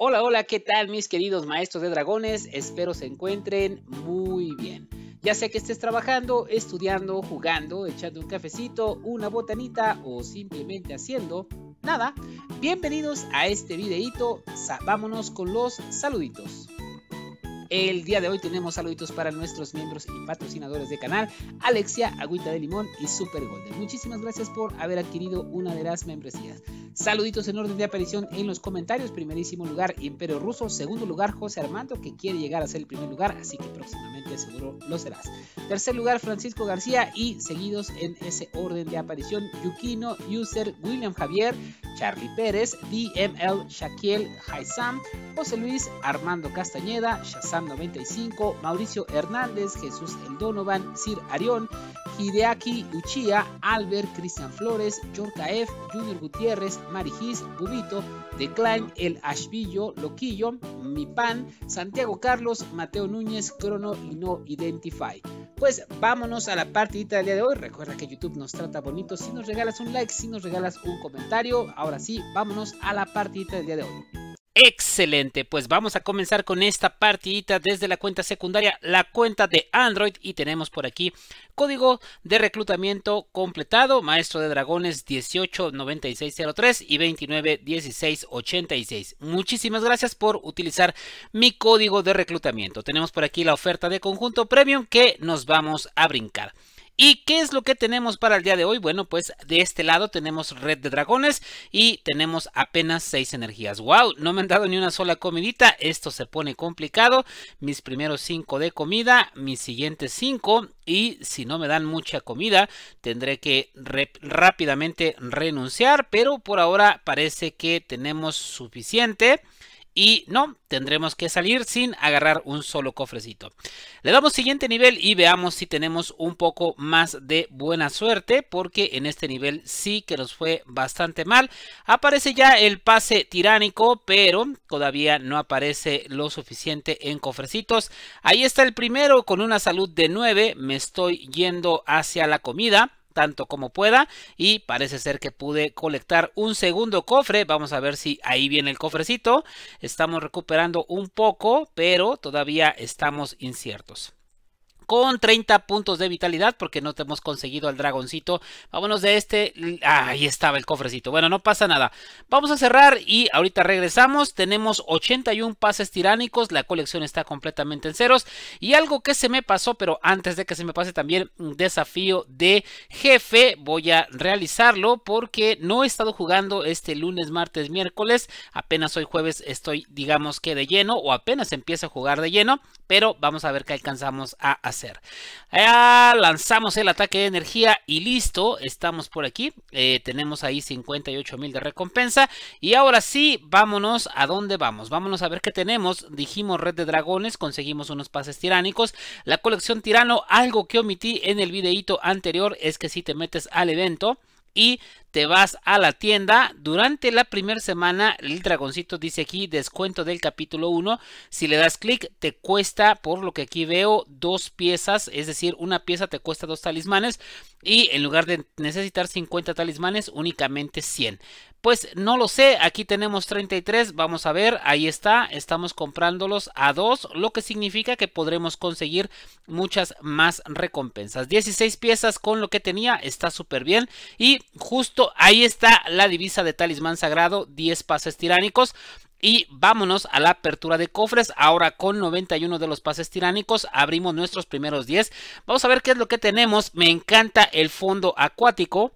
Hola, hola, ¿qué tal mis queridos maestros de dragones? Espero se encuentren muy bien. Ya sea que estés trabajando, estudiando, jugando, echando un cafecito, una botanita o simplemente haciendo nada, bienvenidos a este videíto. Vámonos con los saluditos. El día de hoy tenemos saluditos para nuestros miembros y patrocinadores de canal, Alexia, Agüita de Limón y Super Muchísimas gracias por haber adquirido una de las membresías. Saluditos en orden de aparición en los comentarios. Primerísimo lugar, Imperio Ruso. Segundo lugar, José Armando, que quiere llegar a ser el primer lugar, así que próximamente seguro lo serás. Tercer lugar, Francisco García y seguidos en ese orden de aparición, Yukino, User, William Javier, Charlie Pérez, DML Shaquiel Haizam, José Luis Armando Castañeda, Shazam 95, Mauricio Hernández, Jesús El Donovan, Sir Arión, Hideaki Uchía, Albert Cristian Flores, Yorka F, Junior Gutiérrez, Marijis, Bubito, Decline, El Ashvillo, Loquillo, Mi Pan, Santiago Carlos, Mateo Núñez, Crono y No Identify pues vámonos a la partidita del día de hoy. Recuerda que YouTube nos trata bonito si nos regalas un like, si nos regalas un comentario. Ahora sí, vámonos a la partidita del día de hoy. Excelente, pues vamos a comenzar con esta partidita desde la cuenta secundaria, la cuenta de Android y tenemos por aquí código de reclutamiento completado, maestro de dragones 189603 y 291686. Muchísimas gracias por utilizar mi código de reclutamiento. Tenemos por aquí la oferta de conjunto premium que nos vamos a brincar. ¿Y qué es lo que tenemos para el día de hoy? Bueno, pues de este lado tenemos Red de Dragones y tenemos apenas 6 energías. ¡Wow! No me han dado ni una sola comidita. Esto se pone complicado. Mis primeros 5 de comida, mis siguientes 5 y si no me dan mucha comida tendré que rápidamente renunciar. Pero por ahora parece que tenemos suficiente. Y no, tendremos que salir sin agarrar un solo cofrecito. Le damos siguiente nivel y veamos si tenemos un poco más de buena suerte. Porque en este nivel sí que nos fue bastante mal. Aparece ya el pase tiránico, pero todavía no aparece lo suficiente en cofrecitos. Ahí está el primero con una salud de 9. Me estoy yendo hacia la comida tanto como pueda y parece ser que pude colectar un segundo cofre. Vamos a ver si ahí viene el cofrecito. Estamos recuperando un poco, pero todavía estamos inciertos con 30 puntos de vitalidad porque no te hemos conseguido al dragoncito. Vámonos de este. ahí estaba el cofrecito. Bueno, no pasa nada. Vamos a cerrar y ahorita regresamos. Tenemos 81 pases tiránicos. La colección está completamente en ceros. Y algo que se me pasó, pero antes de que se me pase también un desafío de jefe, voy a realizarlo porque no he estado jugando este lunes, martes, miércoles. Apenas hoy jueves estoy, digamos que de lleno o apenas empiezo a jugar de lleno pero vamos a ver qué alcanzamos a hacer. lanzamos el ataque de energía y listo, estamos por aquí. Eh, tenemos ahí 58 mil de recompensa. Y ahora sí, vámonos a dónde vamos. Vámonos a ver qué tenemos. Dijimos red de dragones, conseguimos unos pases tiránicos. La colección tirano, algo que omití en el videíto anterior es que si te metes al evento y te vas a la tienda. Durante la primera semana, el dragoncito dice aquí descuento del capítulo 1. Si le das clic, te cuesta, por lo que aquí veo, dos piezas. Es decir, una pieza te cuesta dos talismanes. Y en lugar de necesitar 50 talismanes, únicamente 100. Pues no lo sé, aquí tenemos 33, vamos a ver, ahí está, estamos comprándolos a 2, lo que significa que podremos conseguir muchas más recompensas. 16 piezas con lo que tenía, está súper bien y justo ahí está la divisa de talismán sagrado, 10 pases tiránicos. Y vámonos a la apertura de cofres. Ahora con 91 de los pases tiránicos abrimos nuestros primeros 10. Vamos a ver qué es lo que tenemos. Me encanta el fondo acuático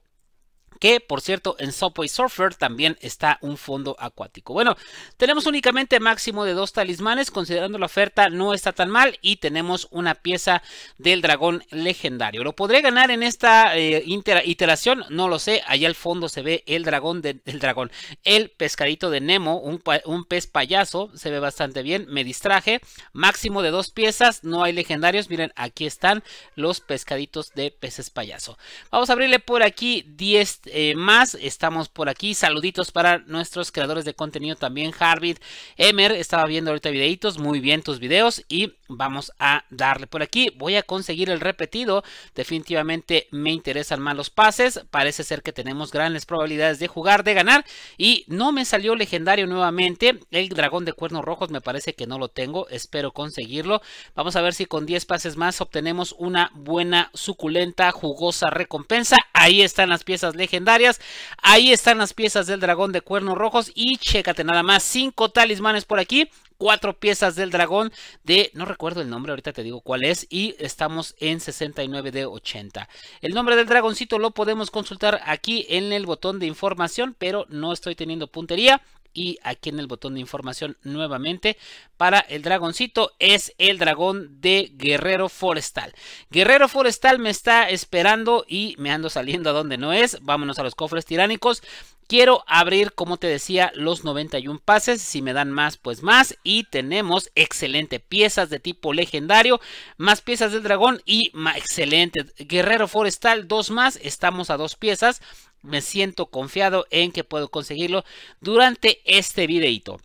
que por cierto en Subway Surfer también está un fondo acuático. Bueno, tenemos únicamente máximo de dos talismanes, considerando la oferta no está tan mal y tenemos una pieza del dragón legendario. ¿Lo podré ganar en esta eh, iteración? No lo sé, allá al fondo se ve el dragón, del dragón, el pescadito de Nemo, un, un pez payaso, se ve bastante bien, me distraje, máximo de dos piezas, no hay legendarios, miren aquí están los pescaditos de peces payaso. Vamos a abrirle por aquí 10 eh, más. Estamos por aquí. Saluditos para nuestros creadores de contenido también. Harvid Emer, estaba viendo ahorita videitos. Muy bien tus videos. Y vamos a darle por aquí. Voy a conseguir el repetido. Definitivamente me interesan más los pases. Parece ser que tenemos grandes probabilidades de jugar, de ganar. Y no me salió legendario nuevamente. El dragón de cuernos rojos me parece que no lo tengo. Espero conseguirlo. Vamos a ver si con 10 pases más obtenemos una buena, suculenta, jugosa recompensa. Ahí están las piezas legendarias Ahí están las piezas del dragón de cuernos rojos. Y chécate nada más, cinco talismanes por aquí cuatro piezas del dragón de, no recuerdo el nombre, ahorita te digo cuál es, y estamos en 69 de 80. El nombre del dragoncito lo podemos consultar aquí en el botón de información, pero no estoy teniendo puntería, y aquí en el botón de información nuevamente para el dragoncito es el dragón de guerrero forestal guerrero forestal me está esperando y me ando saliendo a donde no es vámonos a los cofres tiránicos Quiero abrir, como te decía, los 91 pases. Si me dan más, pues más. Y tenemos excelente piezas de tipo legendario, más piezas del dragón y más, excelente guerrero forestal, dos más. Estamos a dos piezas me siento confiado en que puedo conseguirlo durante este videito.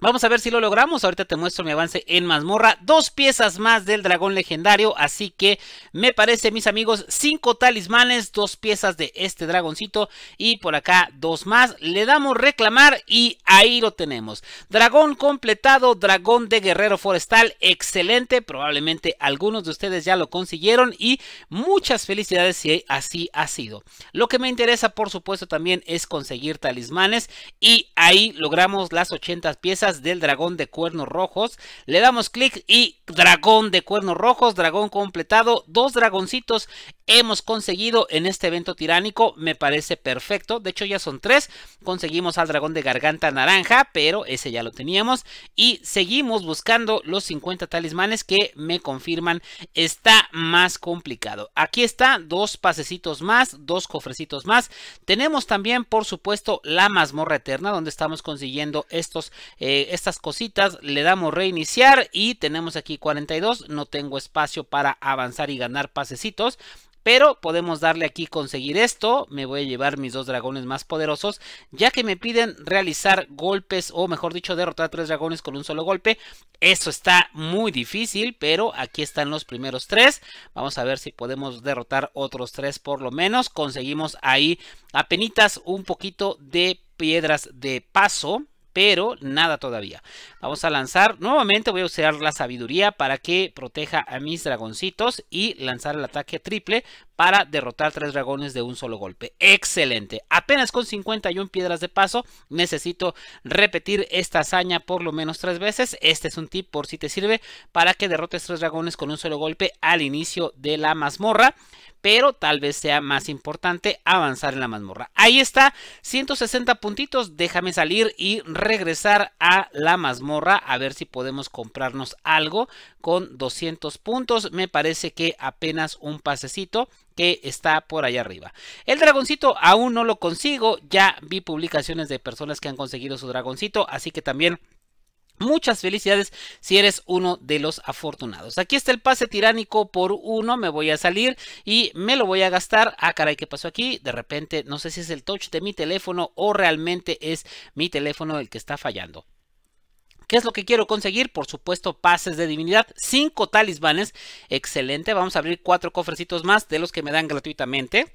Vamos a ver si lo logramos. Ahorita te muestro mi avance en mazmorra. Dos piezas más del dragón legendario. Así que me parece, mis amigos, cinco talismanes, dos piezas de este dragoncito. Y por acá dos más. Le damos reclamar y ahí lo tenemos. Dragón completado, dragón de guerrero forestal. Excelente. Probablemente algunos de ustedes ya lo consiguieron. Y muchas felicidades si así ha sido. Lo que me interesa, por supuesto, también es conseguir talismanes. Y ahí logramos las 80 piezas del dragón de cuernos rojos. Le damos clic y dragón de cuernos rojos, dragón completado, dos dragoncitos hemos conseguido en este evento tiránico. Me parece perfecto. De hecho, ya son tres. Conseguimos al dragón de garganta naranja, pero ese ya lo teníamos. Y seguimos buscando los 50 talismanes que me confirman está más complicado. Aquí está, dos pasecitos más, dos cofrecitos más. Tenemos también, por supuesto, la mazmorra eterna, donde estamos consiguiendo estos, eh, estas cositas. Le damos reiniciar y tenemos aquí 42. No tengo espacio para avanzar y ganar pasecitos pero podemos darle aquí conseguir esto. Me voy a llevar mis dos dragones más poderosos. Ya que me piden realizar golpes o mejor dicho derrotar tres dragones con un solo golpe. Eso está muy difícil. Pero aquí están los primeros tres. Vamos a ver si podemos derrotar otros tres por lo menos. Conseguimos ahí apenitas un poquito de piedras de paso pero nada todavía. Vamos a lanzar, nuevamente voy a usar la sabiduría para que proteja a mis dragoncitos y lanzar el ataque triple para derrotar tres dragones de un solo golpe. Excelente. Apenas con 51 piedras de paso, necesito repetir esta hazaña por lo menos tres veces. Este es un tip por si te sirve para que derrotes tres dragones con un solo golpe al inicio de la mazmorra pero tal vez sea más importante avanzar en la mazmorra. Ahí está, 160 puntitos, déjame salir y regresar a la mazmorra a ver si podemos comprarnos algo con 200 puntos. Me parece que apenas un pasecito que está por allá arriba. El dragoncito aún no lo consigo, ya vi publicaciones de personas que han conseguido su dragoncito, así que también Muchas felicidades si eres uno de los afortunados. Aquí está el pase tiránico por uno. Me voy a salir y me lo voy a gastar. Ah, caray, ¿qué pasó aquí? De repente, no sé si es el touch de mi teléfono o realmente es mi teléfono el que está fallando. ¿Qué es lo que quiero conseguir? Por supuesto, pases de divinidad. cinco talismanes. Excelente. Vamos a abrir cuatro cofrecitos más de los que me dan gratuitamente.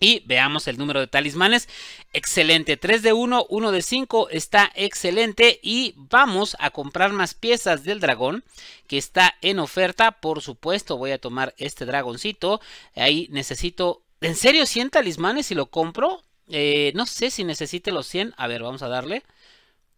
Y veamos el número de talismanes. Excelente. 3 de 1, 1 de 5 está excelente. Y vamos a comprar más piezas del dragón que está en oferta. Por supuesto, voy a tomar este dragoncito. Ahí necesito... ¿En serio 100 talismanes si lo compro? Eh, no sé si necesite los 100. A ver, vamos a darle.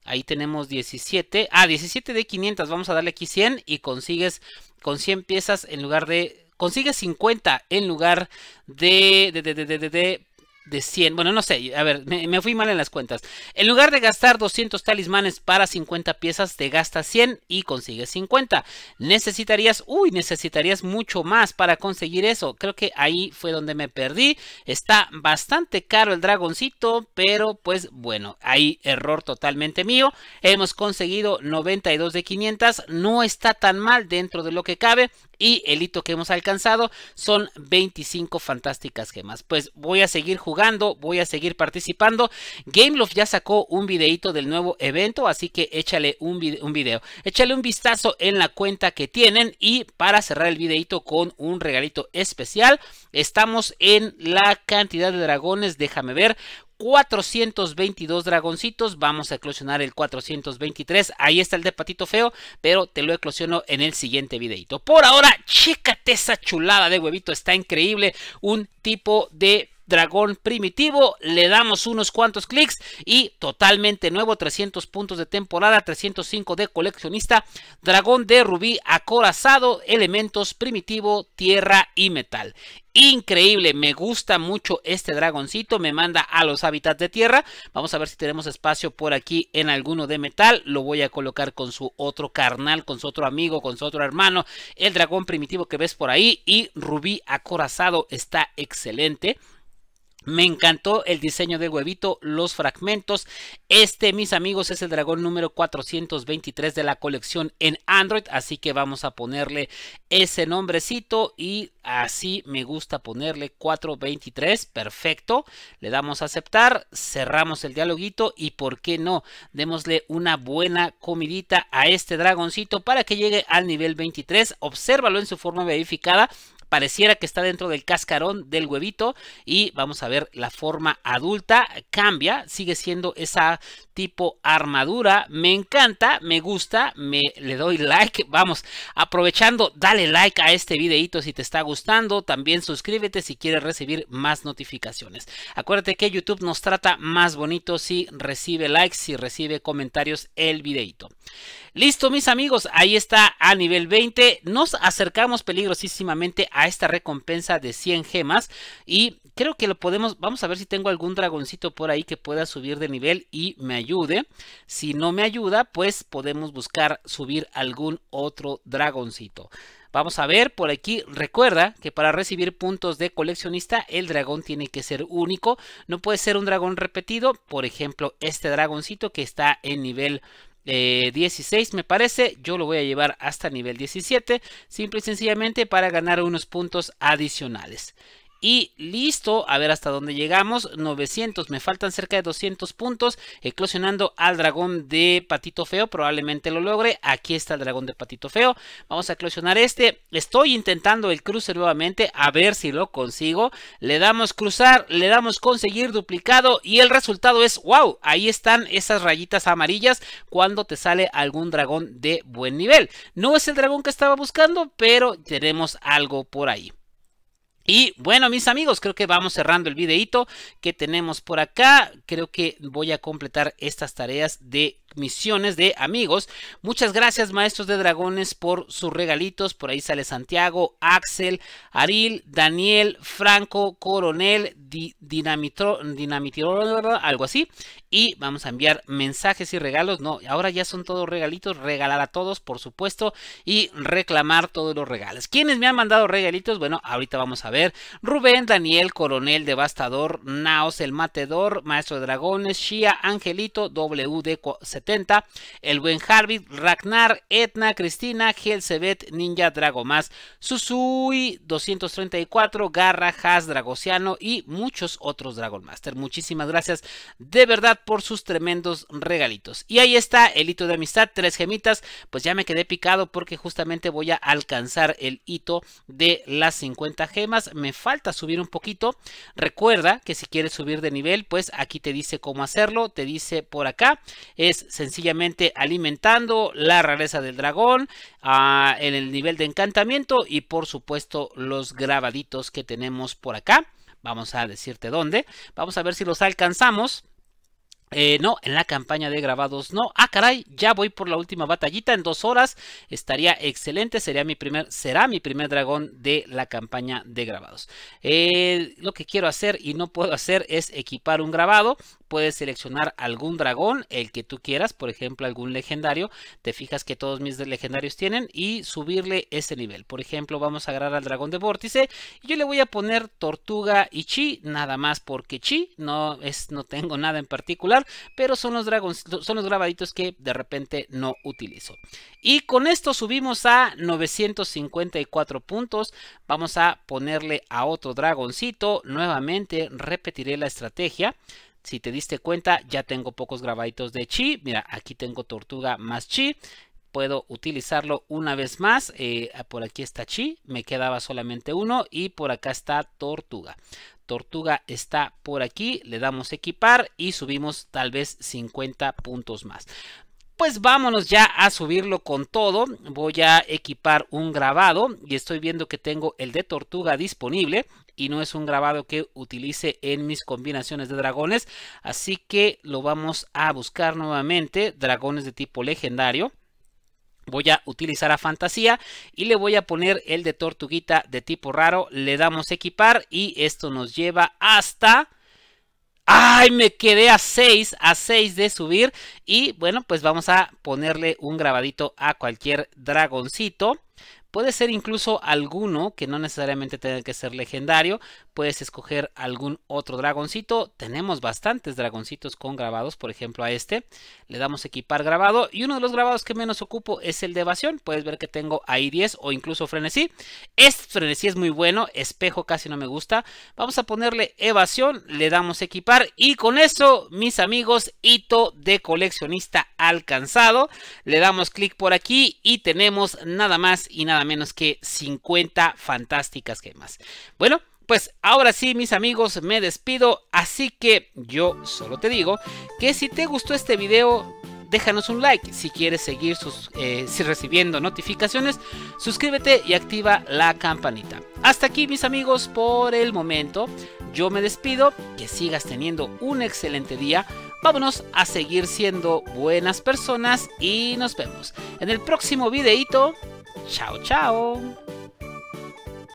Ahí tenemos 17. Ah, 17 de 500. Vamos a darle aquí 100 y consigues con 100 piezas en lugar de consigue 50 en lugar de, de, de, 100, bueno, no sé, a ver, me, fui mal en las cuentas. En lugar de gastar 200 talismanes para 50 piezas, te gasta 100 y consigues 50. Necesitarías, uy, necesitarías mucho más para conseguir eso. Creo que ahí fue donde me perdí. Está bastante caro el dragoncito, pero pues bueno, ahí error totalmente mío. Hemos conseguido 92 de 500, no está tan mal dentro de lo que cabe y el hito que hemos alcanzado son 25 fantásticas gemas. Pues voy a seguir jugando, voy a seguir participando. Gameloft ya sacó un videíto del nuevo evento, así que échale un, un video. Échale un vistazo en la cuenta que tienen y para cerrar el videito con un regalito especial, estamos en la cantidad de dragones, déjame ver, 422 dragoncitos. Vamos a eclosionar el 423. Ahí está el de patito feo, pero te lo eclosiono en el siguiente videito. Por ahora, chécate esa chulada de huevito. Está increíble. Un tipo de dragón primitivo, le damos unos cuantos clics y totalmente nuevo, 300 puntos de temporada, 305 de coleccionista, dragón de rubí acorazado, elementos primitivo, tierra y metal. Increíble, me gusta mucho este dragoncito, me manda a los hábitats de tierra. Vamos a ver si tenemos espacio por aquí en alguno de metal. Lo voy a colocar con su otro carnal, con su otro amigo, con su otro hermano. El dragón primitivo que ves por ahí y rubí acorazado está excelente. Me encantó el diseño del huevito, los fragmentos. Este, mis amigos, es el dragón número 423 de la colección en Android. Así que vamos a ponerle ese nombrecito y así me gusta ponerle 423. Perfecto. Le damos a aceptar, cerramos el dialoguito y por qué no, démosle una buena comidita a este dragoncito para que llegue al nivel 23. Obsérvalo en su forma verificada pareciera que está dentro del cascarón del huevito y vamos a ver la forma adulta cambia, sigue siendo esa tipo armadura. Me encanta, me gusta, me le doy like. Vamos, aprovechando, dale like a este videito si te está gustando. También suscríbete si quieres recibir más notificaciones. Acuérdate que YouTube nos trata más bonito si recibe likes, si recibe comentarios el videito. Listo, mis amigos, ahí está a nivel 20. Nos acercamos peligrosísimamente a esta recompensa de 100 gemas y creo que lo podemos, vamos a ver si tengo algún dragoncito por ahí que pueda subir de nivel y me ayude. Si no me ayuda, pues podemos buscar subir algún otro dragoncito. Vamos a ver por aquí, recuerda que para recibir puntos de coleccionista el dragón tiene que ser único, no puede ser un dragón repetido, por ejemplo este dragoncito que está en nivel 16 eh, me parece, yo lo voy a llevar hasta nivel 17, simple y sencillamente para ganar unos puntos adicionales. Y listo, a ver hasta dónde llegamos. 900, me faltan cerca de 200 puntos. Eclosionando al dragón de Patito Feo, probablemente lo logre. Aquí está el dragón de Patito Feo. Vamos a eclosionar este. Estoy intentando el cruce nuevamente, a ver si lo consigo. Le damos cruzar, le damos conseguir duplicado y el resultado es, wow, ahí están esas rayitas amarillas cuando te sale algún dragón de buen nivel. No es el dragón que estaba buscando, pero tenemos algo por ahí. Y bueno, mis amigos, creo que vamos cerrando el videito que tenemos por acá. Creo que voy a completar estas tareas de misiones de amigos. Muchas gracias maestros de dragones por sus regalitos. Por ahí sale Santiago, Axel, Aril, Daniel, Franco, Coronel, Dinamitro, Dinamitro, algo así. Y vamos a enviar mensajes y regalos. No, ahora ya son todos regalitos. Regalar a todos, por supuesto. Y reclamar todos los regalos. ¿Quiénes me han mandado regalitos? Bueno, ahorita vamos a ver. Rubén, Daniel, Coronel, Devastador, Naos, El Matedor, Maestro de Dragones, Shia, Angelito, wd el buen Harvey, Ragnar, Etna, Cristina, Helsebet, Ninja, Dragomas, Susui, 234, Garra, Has, Dragociano y muchos otros Dragon Master. Muchísimas gracias de verdad por sus tremendos regalitos. Y ahí está el hito de amistad, tres gemitas, pues ya me quedé picado porque justamente voy a alcanzar el hito de las 50 gemas. Me falta subir un poquito. Recuerda que si quieres subir de nivel, pues aquí te dice cómo hacerlo. Te dice por acá. Es sencillamente alimentando la rareza del dragón, ah, en el nivel de encantamiento y por supuesto los grabaditos que tenemos por acá. Vamos a decirte dónde. Vamos a ver si los alcanzamos. Eh, no, en la campaña de grabados no. Ah, caray, ya voy por la última batallita en dos horas. Estaría excelente. Sería mi primer, será mi primer dragón de la campaña de grabados. Eh, lo que quiero hacer y no puedo hacer es equipar un grabado. Puedes seleccionar algún dragón, el que tú quieras, por ejemplo, algún legendario. Te fijas que todos mis legendarios tienen y subirle ese nivel. Por ejemplo, vamos a agarrar al dragón de vórtice. Y yo le voy a poner tortuga y chi, nada más porque chi no es, no tengo nada en particular pero son los, dragons, son los grabaditos que de repente no utilizo. Y con esto subimos a 954 puntos. Vamos a ponerle a otro dragoncito. Nuevamente repetiré la estrategia. Si te diste cuenta, ya tengo pocos grabaditos de chi. Mira, aquí tengo tortuga más chi puedo utilizarlo una vez más. Eh, por aquí está Chi, me quedaba solamente uno y por acá está Tortuga tortuga está por aquí, le damos equipar y subimos tal vez 50 puntos más pues vámonos ya a subirlo con todo. Voy a equipar un grabado y estoy viendo que tengo el de tortuga disponible y no es un grabado que utilice en mis combinaciones de dragones. Así que lo vamos a buscar nuevamente, dragones de tipo legendario voy a utilizar a fantasía y le voy a poner el de tortuguita de tipo raro, le damos equipar y esto nos lleva hasta... ¡Ay! Me quedé a 6, a 6 de subir y bueno, pues vamos a ponerle un grabadito a cualquier dragoncito. Puede ser incluso alguno que no necesariamente tenga que ser legendario. Puedes escoger algún otro dragoncito. Tenemos bastantes dragoncitos con grabados, por ejemplo a este. Le damos equipar grabado y uno de los grabados que menos ocupo es el de evasión. Puedes ver que tengo ahí 10 o incluso frenesí. Este frenesí es muy bueno, espejo casi no me gusta. Vamos a ponerle evasión, le damos equipar y con eso, mis amigos, hito de coleccionista alcanzado. Le damos clic por aquí y tenemos nada más y nada menos que 50 fantásticas gemas. Bueno, pues ahora sí, mis amigos, me despido. Así que yo solo te digo que si te gustó este video, déjanos un like. Si quieres seguir sus, eh, recibiendo notificaciones, suscríbete y activa la campanita. Hasta aquí, mis amigos, por el momento. Yo me despido. Que sigas teniendo un excelente día. Vámonos a seguir siendo buenas personas y nos vemos en el próximo videito. Ciao ciao!